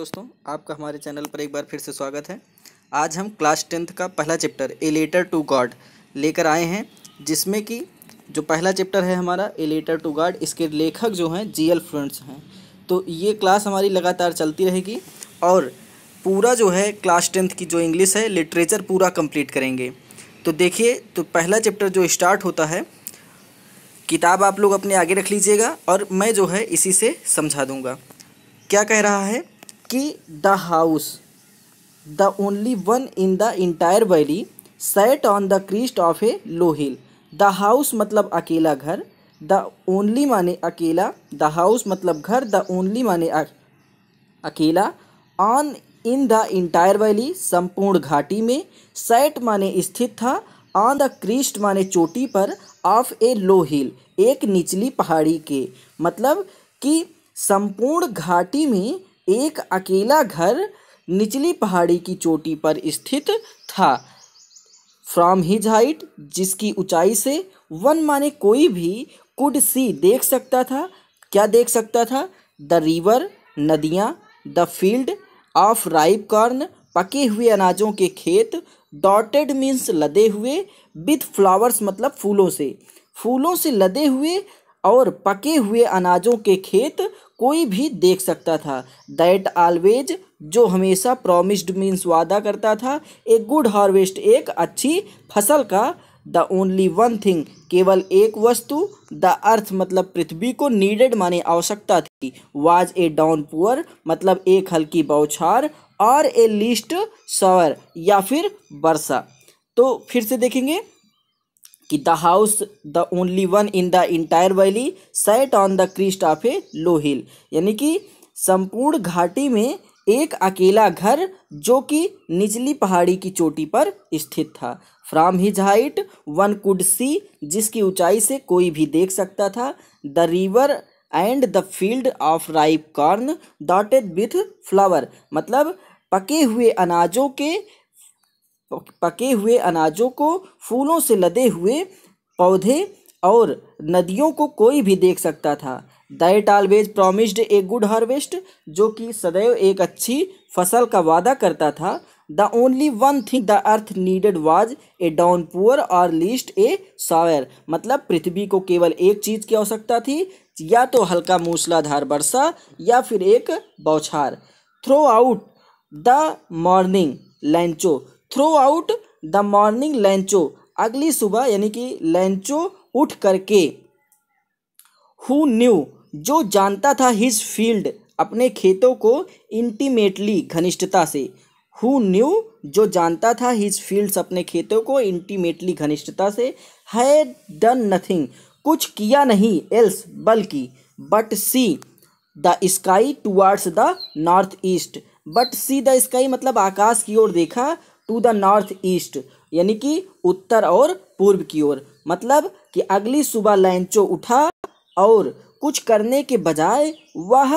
दोस्तों आपका हमारे चैनल पर एक बार फिर से स्वागत है आज हम क्लास टेंथ का पहला chapter a letter to God लेकर आए हैं जिसमें कि जो पहला चैप्टर है हमारा ए लेटर टू गॉड इसके लेखक जो हैं जी एल फ्रेंड्स हैं तो ये क्लास हमारी लगातार चलती रहेगी और पूरा जो है क्लास टेंथ की जो इंग्लिश है लिटरेचर पूरा कम्प्लीट करेंगे तो देखिए तो पहला चैप्टर जो स्टार्ट होता है किताब आप लोग अपने आगे रख लीजिएगा और मैं जो है इसी से समझा दूँगा क्या कह रहा है कि the house the only one in the entire valley set on the crest of a low hill the house मतलब अकेला घर द ओनली माने अकेला द हाउस मतलब घर द ओनली माने अकेला on in the entire valley संपूर्ण घाटी में सेट माने स्थित था ऑन द क्रिस्ट माने चोटी पर ऑफ ए लो हिल एक निचली पहाड़ी के मतलब कि संपूर्ण घाटी में एक अकेला घर निचली पहाड़ी की चोटी पर स्थित था फ्रॉम हिज हाइट जिसकी ऊंचाई से वन माने कोई भी कुड सी देख सकता था क्या देख सकता था द रिवर नदियाँ the field of ripe corn पके हुए अनाजों के खेत डॉटेड मीन्स लदे हुए विथ फ्लावर्स मतलब फूलों से फूलों से लदे हुए और पके हुए अनाजों के खेत कोई भी देख सकता था दैट ऑलवेज जो हमेशा प्रोमिस्ड मीन्स वादा करता था ए गुड हार्वेस्ट एक अच्छी फसल का द ओनली वन थिंग केवल एक वस्तु द अर्थ मतलब पृथ्वी को नीडेड माने आवश्यकता थी वाज ए डाउन पुअर मतलब एक हल्की बौछार और ए लिस्ट सवर या फिर वर्षा तो फिर से देखेंगे कि the house the only one in the entire valley set on the crest of a low hill यानी कि संपूर्ण घाटी में एक अकेला घर जो कि निचली पहाड़ी की चोटी पर स्थित था from his height one could see जिसकी ऊंचाई से कोई भी देख सकता था the river and the field of ripe corn dotted with flower मतलब पके हुए अनाजों के तो पके हुए अनाजों को फूलों से लदे हुए पौधे और नदियों को कोई भी देख सकता था that always promised a good harvest जो कि सदैव एक अच्छी फसल का वादा करता था the only one thing the earth needed was a downpour or least a shower मतलब पृथ्वी को केवल एक चीज़ की आवश्यकता थी या तो हल्का मूसलाधार वर्षा या फिर एक बौछार throughout the morning Lencho throughout the morning Lencho अगली सुबह यानी कि लैंचो उठ करके हु न्यू जो जानता था हिज फील्ड अपने खेतों को इंटीमेटली घनिष्ठता से हु न्यू जो जानता था हिज फील्ड्स अपने खेतों को इंटीमेटली घनिष्ठता से है डन नथिंग कुछ किया नहीं एल्स बल्कि but see the sky towards the north east but see the sky मतलब आकाश की ओर देखा टू द नॉर्थ ईस्ट यानी कि उत्तर और पूर्व की ओर मतलब कि अगली सुबह लैंचो उठा और कुछ करने के बजाय वह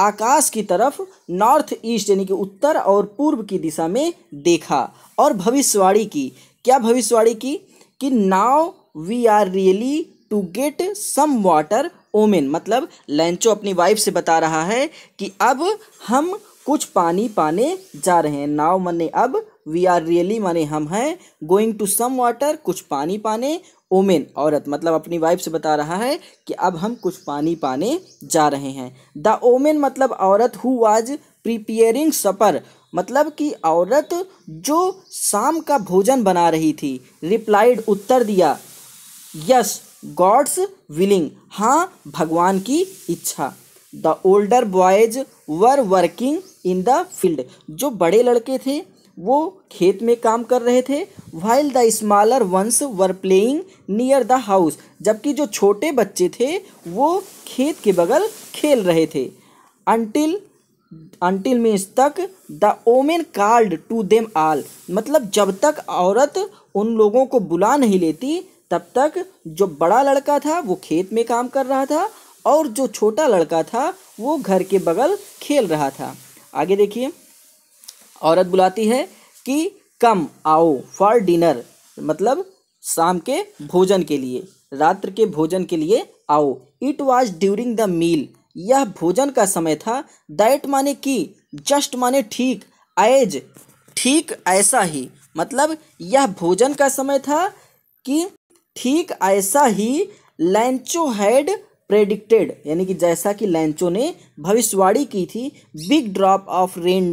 आकाश की तरफ नॉर्थ ईस्ट यानी कि उत्तर और पूर्व की दिशा में देखा और भविष्यवाणी की क्या भविष्यवाणी की कि now we are really to get some water woman मतलब लैंचो अपनी वाइफ से बता रहा है कि अब हम कुछ पानी पाने जा रहे हैं नाव मने अब वी आर रियली माने हम हैं गोइंग टू सम वाटर कुछ पानी पाने ओमेन औरत मतलब अपनी वाइफ से बता रहा है कि अब हम कुछ पानी पाने जा रहे हैं द ओमेन मतलब औरत हु वाज प्रिपेयरिंग सपर मतलब कि औरत जो शाम का भोजन बना रही थी रिप्लाइड उत्तर दिया यस गॉड्स विलिंग हाँ भगवान की इच्छा the older boys were working in the field जो बड़े लड़के थे वो खेत में काम कर रहे थे while the smaller ones were playing near the house जबकि जो छोटे बच्चे थे वो खेत के बगल खेल रहे थे अनटिल अनटिल मीन्स तक the woman called to them all मतलब जब तक औरत उन लोगों को बुला नहीं लेती तब तक जो बड़ा लड़का था वो खेत में काम कर रहा था और जो छोटा लड़का था वो घर के बगल खेल रहा था आगे देखिए औरत बुलाती है कि कम आओ फॉर डिनर मतलब शाम के भोजन के लिए रात्र के भोजन के लिए आओ it was during the meal यह भोजन का समय था दैट माने कि जस्ट माने ठीक एज ठीक ऐसा ही मतलब यह भोजन का समय था कि ठीक ऐसा ही लैंचो हैड प्रेडिक्टेड यानी कि जैसा कि लैंचो ने भविष्यवाणी की थी big drop of rain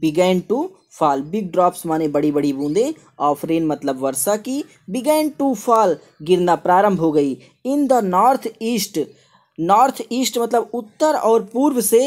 began to fall big drops माने बड़ी बड़ी बूंदें ऑफ रेन मतलब वर्षा की बिगैन टू फॉल गिरना प्रारंभ हो गई in the north east north east मतलब उत्तर और पूर्व से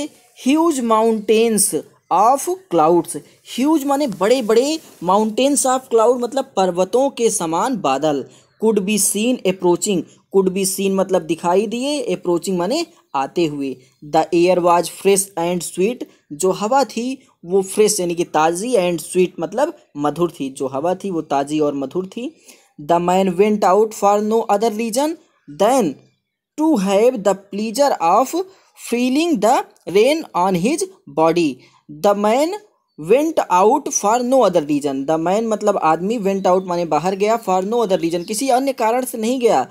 huge mountains of clouds huge माने बड़े बड़े माउंटेन्स ऑफ क्लाउड मतलब पर्वतों के समान बादल could be seen approaching could be seen मतलब दिखाई दिए अप्रोचिंग माने आते हुए the air was fresh and sweet जो हवा थी वो फ्रेश यानी कि ताज़ी एंड स्वीट मतलब मधुर थी जो हवा थी वो ताज़ी और मधुर थी the man went out for no other reason than to have the pleasure of feeling the rain on his body the man went out for no other reason the man मतलब आदमी वेंट आउट माने बाहर गया for no other reason किसी अन्य कारण से नहीं गया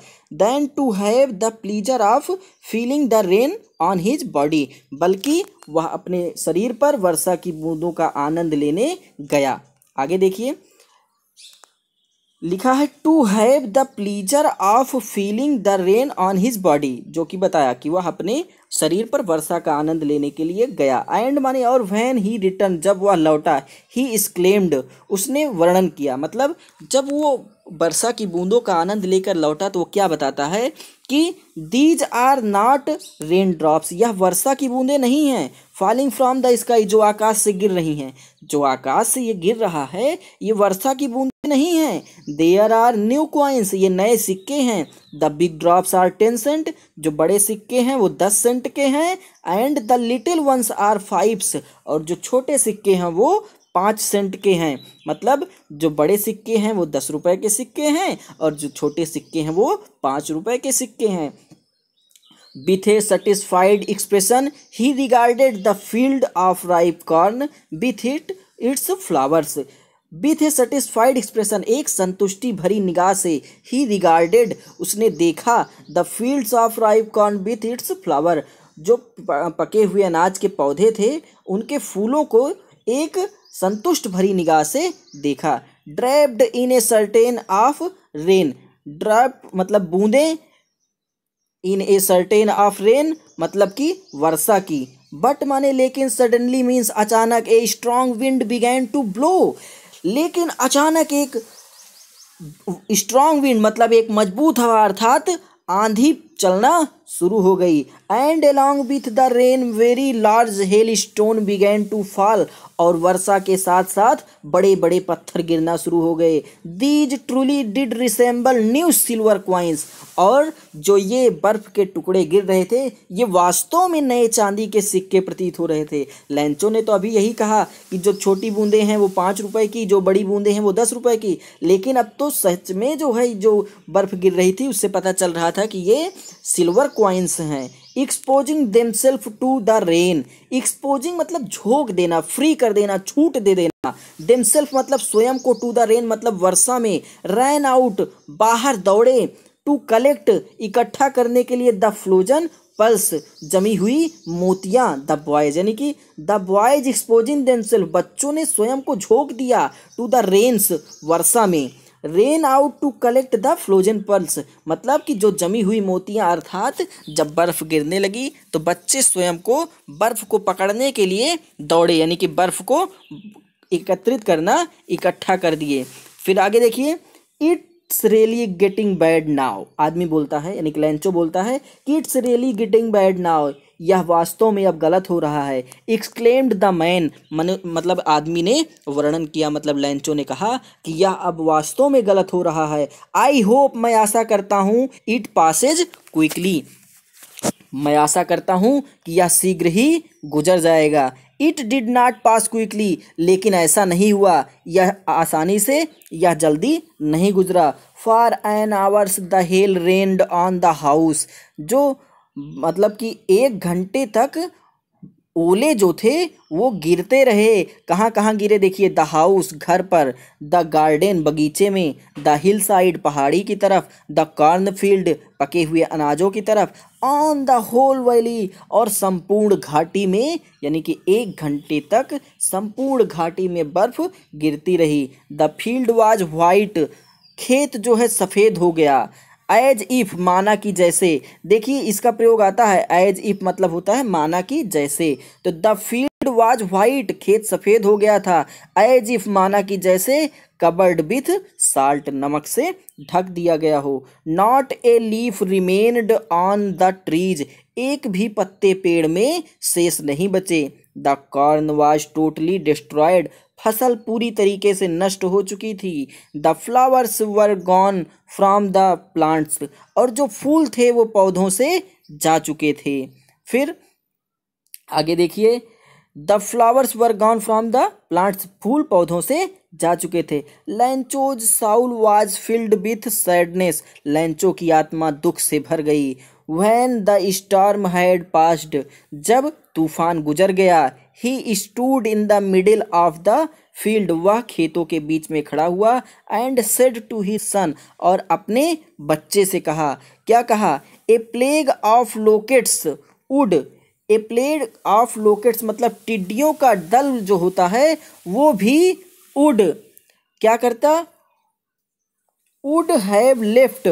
then to have the pleasure of feeling the rain on his body बल्कि वह अपने शरीर पर वर्षा की बूंदों का आनंद लेने गया आगे देखिए लिखा है to have the pleasure of feeling the rain on his body जो कि बताया कि वह अपने शरीर पर वर्षा का आनंद लेने के लिए गया एंड माने और वैन ही रिटर्न जब वह लौटा ही इस क्लेम्ड उसने वर्णन किया मतलब जब वो वर्षा की बूंदों का आनंद लेकर लौटा तो वो क्या बताता है कि these are not raindrops यह वर्षा की बूंदें नहीं हैं फॉलिंग फ्रॉम द स्काई जो आकाश से गिर रही हैं जो आकाश से ये गिर रहा है ये वर्षा की बूंदें नहीं हैं देयर आर न्यू क्वाइंस ये नए सिक्के हैं the big drops are ten cent जो बड़े सिक्के हैं वो दस सेंट के हैं and the little ones are fives और जो छोटे सिक्के हैं वो पाँच सेंट के हैं मतलब जो बड़े सिक्के हैं वो दस रुपए के सिक्के हैं और जो छोटे सिक्के हैं वो पाँच रुपए के सिक्के हैं with a satisfied expression he regarded the field of ripe corn with it its flowers with a satisfied expression एक संतुष्टि भरी निगाह से ही रिगार्डेड उसने देखा the fields of ripe corn with its flower जो पके हुए अनाज के पौधे थे उनके फूलों को एक संतुष्ट भरी निगाह से देखा draped in a curtain of rain drape मतलब बूंदे in a curtain of rain मतलब कि वर्षा की बट माने लेकिन सडनली मीन्स अचानक a strong wind began to blow लेकिन अचानक एक स्ट्रॉन्ग विंड मतलब एक मजबूत हवा अर्थात आंधी चलना शुरू हो गई and along with the rain very large hailstone began to fall और वर्षा के साथ साथ बड़े बड़े पत्थर गिरना शुरू हो गए these truly did resemble new silver coins और जो ये बर्फ के टुकड़े गिर रहे थे ये वास्तव में नए चांदी के सिक्के प्रतीत हो रहे थे लेंचो ने तो अभी यही कहा कि जो छोटी बूंदें हैं वो पाँच रुपए की जो बड़ी बूंदें हैं वो दस रुपए की लेकिन अब तो सच में जो है जो बर्फ गिर रही थी उससे पता चल रहा था कि ये सिल्वर क्वाइंस हैं exposing themselves to the rain exposing मतलब झोंक देना फ्री कर देना छूट दे देना देमसेल्फ मतलब स्वयं को टू द रेन मतलब वर्षा में रैन आउट बाहर दौड़े टू कलेक्ट इकट्ठा करने के लिए द फ्लोजन पल्स जमी हुई मोतियां द बॉयज यानी कि द बॉयज एक्सपोजिंग देमसेल्फ बच्चों ने स्वयं को झोंक दिया टू द रेन्स वर्षा में rain out to collect the frozen pearls मतलब कि जो जमी हुई मोतियाँ अर्थात जब बर्फ़ गिरने लगी तो बच्चे स्वयं को बर्फ़ को पकड़ने के लिए दौड़े यानी कि बर्फ़ को एकत्रित करना इकट्ठा कर दिए फिर आगे देखिए it it's really getting bad now आदमी बोलता है यानी कि लैंचो बोलता है कि it's really getting bad now यह वास्तव में अब गलत हो रहा है एक्सक्लेम्ड द मैन मन मतलब आदमी ने वर्णन किया मतलब लेंचो ने कहा कि यह अब वास्तव में गलत हो रहा है आई होप मैं आशा करता हूँ इट पासेज क्विकली मैं आशा करता हूँ कि यह शीघ्र ही गुजर जाएगा it did not pass quickly लेकिन ऐसा नहीं हुआ यह आसानी से यह जल्दी नहीं गुजरा for an hours the hail rained on the house जो मतलब कि एक घंटे तक ओले जो थे वो गिरते रहे कहाँ कहाँ गिरे देखिए द हाउस घर पर द गार्डन बगीचे में द हिल साइड पहाड़ी की तरफ द कॉर्नफील्ड पके हुए अनाजों की तरफ ऑन द होल वैली और संपूर्ण घाटी में यानी कि एक घंटे तक संपूर्ण घाटी में बर्फ गिरती रही द फील्ड वाज वाइट खेत जो है सफ़ेद हो गया एज इफ माना कि जैसे देखिए इसका प्रयोग आता है एज इफ मतलब होता है माना कि जैसे तो द फील्ड वाज वाइट खेत सफ़ेद हो गया था एज इफ माना कि जैसे कबर्ड विथ साल्ट नमक से ढक दिया गया हो not a leaf remained on the trees एक भी पत्ते पेड़ में शेष नहीं बचे the corn was totally destroyed फसल पूरी तरीके से नष्ट हो चुकी थी the flowers were gone from the plants और जो फूल थे वो पौधों से जा चुके थे फिर आगे देखिए the flowers were gone from the plants फूल पौधों से जा चुके थे Lencho's soul was filled with sadness Lencho की आत्मा दुख से भर गई when the storm had passed जब तूफान गुजर गया he stood in the middle of the field वह खेतों के बीच में खड़ा हुआ and said to his son और अपने बच्चे से कहा क्या कहा ए प्लेग ऑफ लोकेट्स उड ए प्लेग ऑफ लोकेट्स मतलब टिड्डियों का दल जो होता है वो भी उड क्या करता would have left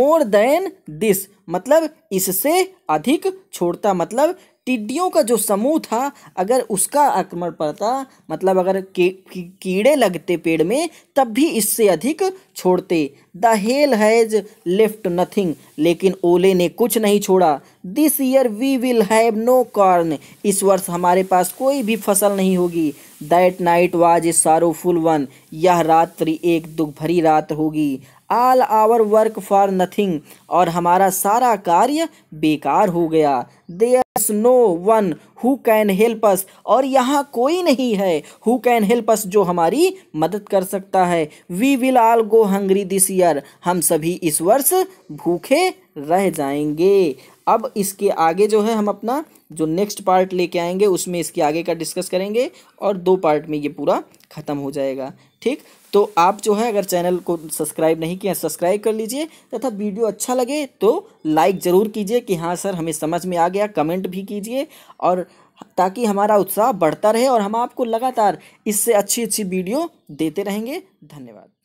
more than this मतलब इससे अधिक छोड़ता मतलब टिड्डियों का जो समूह था अगर उसका आक्रमण पड़ता मतलब अगर की, की, कीड़े लगते पेड़ में तब भी इससे अधिक छोड़ते the hail has left nothing लेकिन ओले ने कुछ नहीं छोड़ा this year we will have no corn इस वर्ष हमारे पास कोई भी फसल नहीं होगी that night was a sorrowful one यह रात्रि एक दुख भरी रात होगी all our work for nothing और हमारा सारा कार्य बेकार हो गया there no one who can help us और यहाँ कोई नहीं है हु कैन हेल्प अस जो हमारी मदद कर सकता है we will all go hungry this year हम सभी इस वर्ष भूखे रह जाएंगे अब इसके आगे जो है हम अपना जो नेक्स्ट पार्ट लेके आएंगे उसमें इसके आगे का डिस्कस करेंगे और दो पार्ट में ये पूरा ख़त्म हो जाएगा ठीक तो आप जो है अगर चैनल को सब्सक्राइब नहीं किया सब्सक्राइब कर लीजिए तथा वीडियो अच्छा लगे तो लाइक ज़रूर कीजिए कि हाँ सर हमें समझ में आ गया कमेंट भी कीजिए और ताकि हमारा उत्साह बढ़ता रहे और हम आपको लगातार इससे अच्छी अच्छी वीडियो देते रहेंगे धन्यवाद